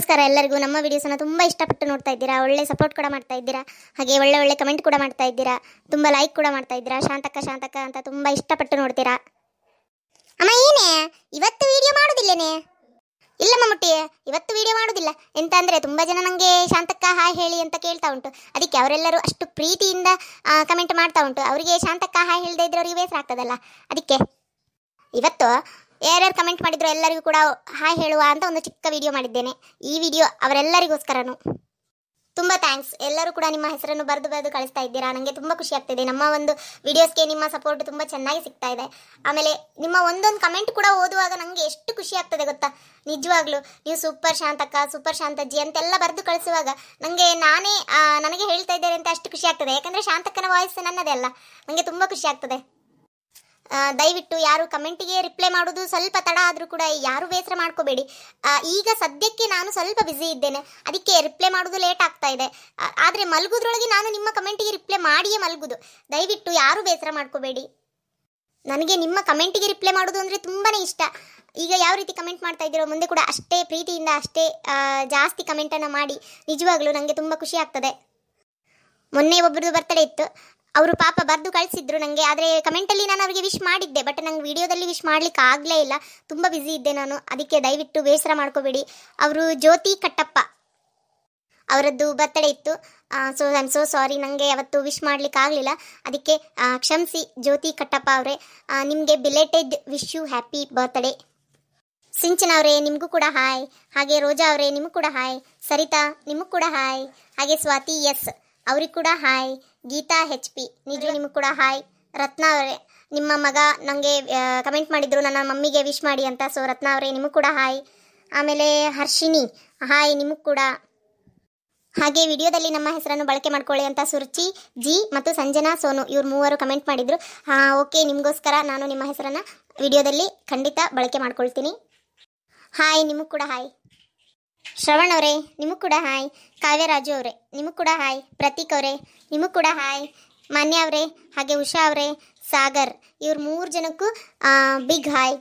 ನಮಸ್ಕಾರ ಎಲ್ಲರಿಗೂ ನಮ್ಮ ಅನ್ನು ತುಂಬ ಇಷ್ಟಪಟ್ಟು ನೋಡ್ತಾ ಇದ್ದೀರಾ ಒಳ್ಳೆ ಸಪೋರ್ಟ್ ಕೂಡ ಮಾಡ್ತಾ ಇದ್ದೀರಾ ಹಾಗೆ ಒಳ್ಳೆ ಒಳ್ಳೆ ಕಮೆಂಟ್ ಕೂಡ ಮಾಡ್ತಾ ಇದ್ದೀರಾ ತುಂಬಾ ಲೈಕ್ ಕೂಡ ಮಾಡ್ತಾ ಇದ್ದೀರಾ ಶಾಂತಕ್ಕ ಶಾಂತಕ್ಕ ಅಂತ ತುಂಬ ಇಷ್ಟಪಟ್ಟು ನೋಡ್ತೀರಾ ಅಮ್ಮ ಏನೇ ಇವತ್ತು ವಿಡಿಯೋ ಮಾಡೋದಿಲ್ಲನೇ ಇಲ್ಲ ಮಮ್ಮುಟ್ಟಿ ಇವತ್ತು ವಿಡಿಯೋ ಮಾಡೋದಿಲ್ಲ ಎಂತ ಅಂದರೆ ತುಂಬ ಜನ ನನಗೆ ಶಾಂತಕ್ಕ ಹಾಯ್ ಹೇಳಿ ಅಂತ ಕೇಳ್ತಾ ಉಂಟು ಅದಕ್ಕೆ ಅವರೆಲ್ಲರೂ ಅಷ್ಟು ಪ್ರೀತಿಯಿಂದ ಕಮೆಂಟ್ ಮಾಡ್ತಾ ಉಂಟು ಅವರಿಗೆ ಶಾಂತಕ್ಕ ಹಾಯ್ ಹೇಳದೇ ಇದ್ರೆ ಅವರಿಗೆ ಬೇಸರ ಆಗ್ತದಲ್ಲ ಅದಕ್ಕೆ ಇವತ್ತು ಯಾರ್ಯಾರು ಕಮೆಂಟ್ ಮಾಡಿದ್ರು ಎಲ್ಲರಿಗೂ ಕೂಡ ಹಾಯ್ ಹೇಳುವ ಅಂತ ಒಂದು ಚಿಕ್ಕ ವಿಡಿಯೋ ಮಾಡಿದ್ದೇನೆ ಈ ವಿಡಿಯೋ ಅವರೆಲ್ಲರಿಗೋಸ್ಕರನು ತುಂಬ ಥ್ಯಾಂಕ್ಸ್ ಎಲ್ಲರೂ ಕೂಡ ನಿಮ್ಮ ಹೆಸರನ್ನು ಬರೆದು ಬರೆದು ಕಳಿಸ್ತಾ ಇದ್ದೀರಾ ನನಗೆ ತುಂಬ ಖುಷಿ ಆಗ್ತಿದೆ ನಮ್ಮ ಒಂದು ವಿಡಿಯೋಸ್ಗೆ ನಿಮ್ಮ ಸಪೋರ್ಟ್ ತುಂಬ ಚೆನ್ನಾಗಿ ಸಿಗ್ತಾ ಇದೆ ಆಮೇಲೆ ನಿಮ್ಮ ಒಂದೊಂದು ಕಮೆಂಟ್ ಕೂಡ ಓದುವಾಗ ನನಗೆ ಎಷ್ಟು ಖುಷಿ ಆಗ್ತದೆ ಗೊತ್ತಾ ನಿಜವಾಗ್ಲೂ ನೀವು ಸೂಪರ್ ಶಾಂತಕ್ಕ ಸೂಪರ್ ಶಾಂತಜ್ಜಿ ಅಂತೆಲ್ಲ ಬರೆದು ಕಳಿಸುವಾಗ ನನಗೆ ನಾನೇ ನನಗೆ ಹೇಳ್ತಾ ಇದ್ದಾರೆ ಅಂತ ಅಷ್ಟು ಖುಷಿ ಆಗ್ತದೆ ಯಾಕಂದರೆ ಶಾಂತಕ್ಕನ ವಾಯ್ಸ್ ನನ್ನದೇ ಅಲ್ಲ ನನಗೆ ತುಂಬ ಖುಷಿ ಆಗ್ತದೆ ದಯವಿಟ್ಟು ಯಾರು ಕಮೆಂಟಿಗೆ ರಿಪ್ಲೈ ಮಾಡೋದು ಸ್ವಲ್ಪ ತಡ ಆದರೂ ಕೂಡ ಯಾರು ಬೇಸರ ಮಾಡ್ಕೋಬೇಡಿ ಈಗ ಸದ್ಯಕ್ಕೆ ನಾನು ಸ್ವಲ್ಪ ಬ್ಯುಸಿ ಇದ್ದೇನೆ ಅದಕ್ಕೆ ರಿಪ್ಲೈ ಮಾಡೋದು ಲೇಟ್ ಆಗ್ತಾ ಇದೆ ಆದರೆ ಮಲಗೋದ್ರೊಳಗೆ ನಾನು ನಿಮ್ಮ ಕಮೆಂಟಿಗೆ ರಿಪ್ಲೈ ಮಾಡಿಯೇ ಮಲಗುದು ದಯವಿಟ್ಟು ಯಾರು ಬೇಸರ ಮಾಡ್ಕೋಬೇಡಿ ನನಗೆ ನಿಮ್ಮ ಕಮೆಂಟಿಗೆ ರಿಪ್ಲೈ ಮಾಡೋದು ಅಂದರೆ ತುಂಬಾ ಇಷ್ಟ ಈಗ ಯಾವ ರೀತಿ ಕಮೆಂಟ್ ಮಾಡ್ತಾ ಇದ್ದೀರೋ ಮುಂದೆ ಕೂಡ ಅಷ್ಟೇ ಪ್ರೀತಿಯಿಂದ ಅಷ್ಟೇ ಜಾಸ್ತಿ ಕಮೆಂಟನ್ನು ಮಾಡಿ ನಿಜವಾಗ್ಲೂ ನನಗೆ ತುಂಬ ಖುಷಿ ಆಗ್ತದೆ ಮೊನ್ನೆ ಒಬ್ಬರದು ಬರ್ತಡೇ ಇತ್ತು ಅವರು ಪಾಪ ಬರೆದು ಕಳಿಸಿದ್ರು ನನಗೆ ಆದರೆ ಕಮೆಂಟಲ್ಲಿ ನಾನು ಅವರಿಗೆ ವಿಶ್ ಮಾಡಿದ್ದೆ ಬಟ್ ನಂಗೆ ವಿಡಿಯೋದಲ್ಲಿ ವಿಶ್ ಮಾಡ್ಲಿಕ್ಕೆ ಆಗಲೇ ಇಲ್ಲ ತುಂಬ ಬಿಸಿ ಇದ್ದೆ ನಾನು ಅದಕ್ಕೆ ದಯವಿಟ್ಟು ಬೇಸರ ಮಾಡ್ಕೋಬೇಡಿ ಅವರು ಜ್ಯೋತಿ ಕಟ್ಟಪ್ಪ ಅವರದ್ದು ಬರ್ತಡೇ ಇತ್ತು so I am so sorry ನನಗೆ ಅವತ್ತು ವಿಶ್ ಆಗಲಿಲ್ಲ ಅದಕ್ಕೆ ಕ್ಷಮಿಸಿ ಜ್ಯೋತಿ ಕಟ್ಟಪ್ಪ ಅವರೇ ನಿಮಗೆ belated wish you happy birthday Sinchana ಅವರೇ ನಿಮಗೂ ಕೂಡ ಹಾಯ್ ಹಾಗೆ ರೋಜಾ ಅವರೇ ನಿಮಗೂ ಕೂಡ ಹಾಯ್ ಸರಿತಾ ನಿಮಗೂ ಕೂಡ ಹಾಯ್ ಹಾಗೆ ಸ್ವಾತಿ ಎಸ್ ಅವ್ರಿಗೆ ಕೂಡ ಹಾಯ್ ಗೀತಾ ಹೆಚ್ ಪಿ ನಿಜ ನಿಮಗೆ ಕೂಡ ಹಾಯ್ ರತ್ನ ಅವರೇ ನಿಮ್ಮ ಮಗ ನನಗೆ ಕಮೆಂಟ್ ಮಾಡಿದ್ರು ನನ್ನ ಮಮ್ಮಿಗೆ ವಿಶ್ ಮಾಡಿ ಅಂತ ಸೊ ರತ್ನ ಅವರೇ ನಿಮಗೆ ಕೂಡ ಹಾಯ್ ಆಮೇಲೆ ಹರ್ಷಿಣಿ ಹಾಯ್ ನಿಮಗೂ ಕೂಡ ಹಾಗೆ ವಿಡಿಯೋದಲ್ಲಿ ನಮ್ಮ ಹೆಸರನ್ನು ಬಳಕೆ ಮಾಡ್ಕೊಳ್ಳಿ ಅಂತ ಸುರುಚಿ ಜಿ ಮತ್ತು ಸಂಜನಾ ಸೋನು ಇವ್ರು ಮೂವರು ಕಮೆಂಟ್ ಮಾಡಿದರು ಹಾಂ ಓಕೆ ನಿಮಗೋಸ್ಕರ ನಾನು ನಿಮ್ಮ ಹೆಸರನ್ನು ವಿಡಿಯೋದಲ್ಲಿ ಖಂಡಿತ ಬಳಕೆ ಮಾಡ್ಕೊಳ್ತೀನಿ ಹಾಯ್ ನಿಮಗೂ ಕೂಡ ಹಾಯ್ ಶ್ರವಣ್ ಅವರೇ ನಿಮಗೆ ಕೂಡ ಹಾಯ್ ಕಾವ್ಯರಾಜು ಅವರೇ ನಿಮಗೆ ಕೂಡ ಹಾಯ್ ಪ್ರತೀಕ್ ಅವರೇ ನಿಮಗೆ ಕೂಡ ಹಾಯ್ ಮಾನ್ಯ ಅವರೇ ಹಾಗೆ ಉಷಾ ಅವರೇ ಸಾಗರ್ ಇವ್ರ ಮೂರು ಜನಕ್ಕೂ ಬಿಗ್ ಹಾಯ್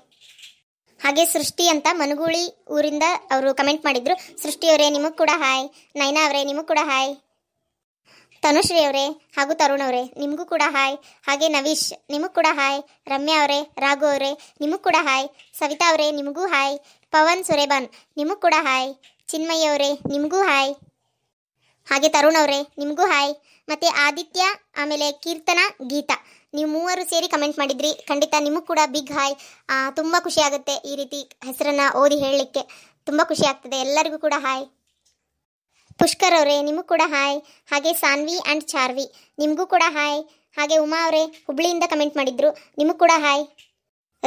ಹಾಗೆ ಸೃಷ್ಟಿ ಅಂತ ಮನುಗುಳಿ ಊರಿಂದ ಅವರು ಕಮೆಂಟ್ ಮಾಡಿದ್ರು ಸೃಷ್ಟಿಯವರೇ ನಿಮಗೆ ಕೂಡ ಹಾಯ್ ನೈನಾ ಅವರೇ ನಿಮಗೆ ಕೂಡ ಹಾಯ್ ತನುಶ್ರೀ ಅವರೇ ಹಾಗೂ ತರುಣ್ ಅವರೇ ನಿಮಗೂ ಕೂಡ ಹಾಯ್ ಹಾಗೆ ನವೀಶ್ ನಿಮಗೂ ಕೂಡ ಹಾಯ್ ರಮ್ಯಾ ಅವರೇ ರಾಘು ಅವರೇ ನಿಮಗೂ ಕೂಡ ಹಾಯ್ ಸವಿತಾ ಅವರೇ ನಿಮಗೂ ಹಾಯ್ ಪವನ್ ಸುರೇಬಾನ್ ನಿಮಗೂ ಕೂಡ ಹಾಯ್ ಚಿನ್ಮಯ್ಯ ಅವರೇ ನಿಮಗೂ ಹಾಯ್ ಹಾಗೆ ತರುಣ್ ಅವರೇ ನಿಮಗೂ ಹಾಯ್ ಮತ್ತು ಆದಿತ್ಯ ಆಮೇಲೆ ಕೀರ್ತನ ಗೀತಾ ನೀವು ಮೂವರು ಸೇರಿ ಕಮೆಂಟ್ ಮಾಡಿದ್ರಿ ಖಂಡಿತ ನಿಮಗೂ ಕೂಡ ಬಿಗ್ ಹಾಯ್ ತುಂಬ ಖುಷಿಯಾಗುತ್ತೆ ಈ ರೀತಿ ಹೆಸರನ್ನು ಓದಿ ಹೇಳಲಿಕ್ಕೆ ತುಂಬ ಖುಷಿ ಆಗ್ತದೆ ಎಲ್ಲರಿಗೂ ಕೂಡ ಹಾಯ್ ಪುಷ್ಕರ್ ಅವರೇ ನಿಮಗೂ ಕೂಡ ಹಾಯ್ ಹಾಗೆ ಸಾನ್ವಿ ಆ್ಯಂಡ್ ಚಾರ್ವಿ ನಿಮಗೂ ಕೂಡ ಹಾಯ್ ಹಾಗೆ ಉಮಾ ಅವರೇ ಹುಬ್ಳಿಯಿಂದ ಕಮೆಂಟ್ ಮಾಡಿದ್ರು ನಿಮಗೂ ಕೂಡ ಹಾಯ್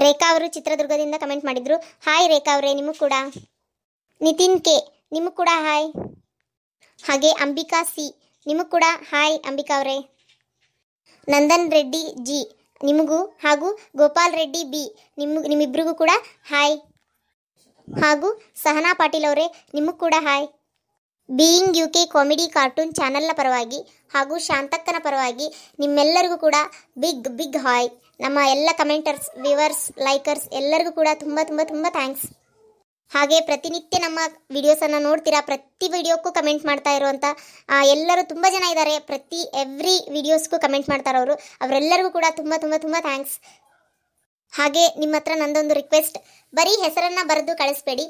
ರೇಖಾ ಅವರು ಚಿತ್ರದುರ್ಗದಿಂದ ಕಮೆಂಟ್ ಮಾಡಿದ್ರು ಹಾಯ್ ರೇಖಾ ಅವರೇ ನಿಮಗೂ ಕೂಡ ನಿತಿನ್ ಕೆ ನಿಮಗೂ ಕೂಡ ಹಾಯ್ ಹಾಗೆ ಅಂಬಿಕಾ ಸಿ ನಿಮಗೂ ಕೂಡ ಹಾಯ್ ಅಂಬಿಕಾ ಅವರೇ ನಂದನ್ ರೆಡ್ಡಿ ಜಿ ನಿಮಗೂ ಹಾಗೂ ಗೋಪಾಲ್ ರೆಡ್ಡಿ ಬಿ ನಿಮ್ಗೆ ನಿಮ್ಮಿಬ್ಬರಿಗೂ ಕೂಡ ಹಾಯ್ ಹಾಗೂ ಸಹನಾ ಪಾಟೀಲ್ ಅವರೇ ನಿಮಗೂ ಕೂಡ hi being U K comedy cartoon ಚಾನೆಲ್ನ ಪರವಾಗಿ ಹಾಗೂ ಶಾಂತಕ್ಕನ ಪರವಾಗಿ ನಿಮ್ಮೆಲ್ಲರಿಗೂ ಕೂಡ ಬಿಗ್ ಬಿಗ್ ಹಾಯ್ ನಮ್ಮ ಎಲ್ಲ ಕಮೆಂಟರ್ಸ್ ವ್ಯೂವರ್ಸ್ ಲೈಕರ್ಸ್ ಎಲ್ಲರಿಗೂ ಕೂಡ ತುಂಬ ತುಂಬ ತುಂಬ ಥ್ಯಾಂಕ್ಸ್ ಹಾಗೆ ಪ್ರತಿನಿತ್ಯ ನಮ್ಮ ವಿಡಿಯೋಸನ್ನು ನೋಡ್ತೀರಾ ಪ್ರತಿ ವಿಡಿಯೋಕ್ಕೂ ಕಮೆಂಟ್ ಮಾಡ್ತಾ ಇರುವಂಥ ಎಲ್ಲರೂ ತುಂಬ ಜನ ಇದ್ದಾರೆ ಪ್ರತಿ ಎವ್ರಿ ವಿಡಿಯೋಸ್ಗೂ ಕಮೆಂಟ್ ಮಾಡ್ತಾರೆ ಅವರು ಅವರೆಲ್ಲರಿಗೂ ಕೂಡ ತುಂಬ ತುಂಬ ತುಂಬ ಥ್ಯಾಂಕ್ಸ್ ಹಾಗೆ ನಿಮ್ಮ ಹತ್ರ ನಂದೊಂದು ರಿಕ್ವೆಸ್ಟ್ ಬರೀ ಹೆಸರನ್ನು ಬರೆದು ಕಳಿಸ್ಬೇಡಿ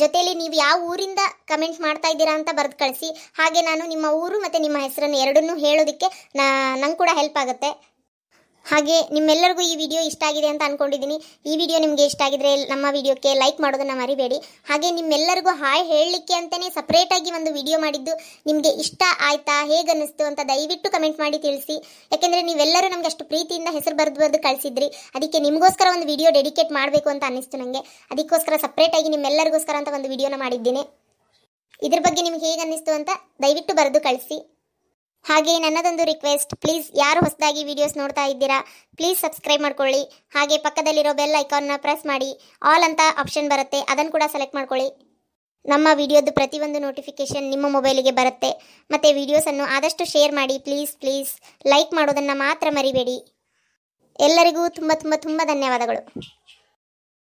ಜೊತೆಯಲ್ಲಿ ನೀವು ಯಾವ ಊರಿಂದ ಕಮೆಂಟ್ ಮಾಡ್ತಾ ಇದ್ದೀರಾ ಅಂತ ಬರೆದು ಕಳಿಸಿ ಹಾಗೆ ನಾನು ನಿಮ್ಮ ಊರು ಮತ್ತು ನಿಮ್ಮ ಹೆಸರನ್ನು ಎರಡನ್ನೂ ಹೇಳೋದಕ್ಕೆ ನಂಗೆ ಕೂಡ ಹೆಲ್ಪ್ ಆಗುತ್ತೆ ಹಾಗೆ ನಿಮ್ಮೆಲ್ಲರಿಗೂ ಈ ವಿಡಿಯೋ ಇಷ್ಟ ಆಗಿದೆ ಅಂತ ಅಂದ್ಕೊಂಡಿದ್ದೀನಿ ಈ ವಿಡಿಯೋ ನಿಮಗೆ ಇಷ್ಟ ಆಗಿದ್ರೆ ನಮ್ಮ ವಿಡಿಯೋಕ್ಕೆ ಲೈಕ್ ಮಾಡೋದನ್ನು ಮರಿಬೇಡಿ ಹಾಗೆ ನಿಮ್ಮೆಲ್ಲರಿಗೂ ಹಾಯ್ ಹೇಳಲಿಕ್ಕೆ ಅಂತಲೇ ಸಪ್ರೇಟಾಗಿ ಒಂದು ವಿಡಿಯೋ ಮಾಡಿದ್ದು ನಿಮಗೆ ಇಷ್ಟ ಆಯಿತಾ ಹೇಗೆ ಅನ್ನಿಸ್ತು ಅಂತ ದಯವಿಟ್ಟು ಕಮೆಂಟ್ ಮಾಡಿ ತಿಳಿಸಿ ಯಾಕೆಂದರೆ ನೀವೆಲ್ಲರೂ ನಮಗೆ ಅಷ್ಟು ಪ್ರೀತಿಯಿಂದ ಹೆಸರು ಬರೆದು ಬರೆದು ಕಳಿಸಿದ್ರಿ ಅದಕ್ಕೆ ನಿಮಗೋಸ್ಕರ ಒಂದು ವಿಡಿಯೋ ಡೆಡಿಕೇಟ್ ಮಾಡಬೇಕು ಅಂತ ಅನ್ನಿಸ್ತು ನನಗೆ ಅದಕ್ಕೋಸ್ಕರ ಸಪ್ರೇಟಾಗಿ ನಿಮ್ಮೆಲ್ಲರಿಗೋಸ್ಕರ ಅಂತ ಒಂದು ವಿಡಿಯೋನ ಮಾಡಿದ್ದೀನಿ ಇದ್ರ ಬಗ್ಗೆ ನಿಮ್ಗೆ ಹೇಗೆ ಅನ್ನಿಸ್ತು ಅಂತ ದಯವಿಟ್ಟು ಬರೆದು ಕಳಿಸಿ ಹಾಗೆ ನನ್ನದೊಂದು ರಿಕ್ವೆಸ್ಟ್ ಪ್ಲೀಸ್ ಯಾರು ಹೊಸದಾಗಿ ವಿಡಿಯೋಸ್ ನೋಡ್ತಾ ಇದ್ದೀರಾ ಪ್ಲೀಸ್ ಸಬ್ಸ್ಕ್ರೈಬ್ ಮಾಡ್ಕೊಳ್ಳಿ ಹಾಗೆ ಪಕ್ಕದಲ್ಲಿರೋ ಬೆಲ್ ಐಕಾನ್ನ ಪ್ರೆಸ್ ಮಾಡಿ ಆಲ್ ಅಂತ ಆಪ್ಷನ್ ಬರುತ್ತೆ ಅದನ್ನು ಕೂಡ ಸೆಲೆಕ್ಟ್ ಮಾಡ್ಕೊಳ್ಳಿ ನಮ್ಮ ವಿಡಿಯೋದು ಪ್ರತಿಯೊಂದು ನೋಟಿಫಿಕೇಷನ್ ನಿಮ್ಮ ಮೊಬೈಲಿಗೆ ಬರುತ್ತೆ ಮತ್ತು ವಿಡಿಯೋಸನ್ನು ಆದಷ್ಟು ಶೇರ್ ಮಾಡಿ ಪ್ಲೀಸ್ ಪ್ಲೀಸ್ ಲೈಕ್ ಮಾಡೋದನ್ನು ಮಾತ್ರ ಮರಿಬೇಡಿ ಎಲ್ಲರಿಗೂ ತುಂಬ ತುಂಬ ತುಂಬ ಧನ್ಯವಾದಗಳು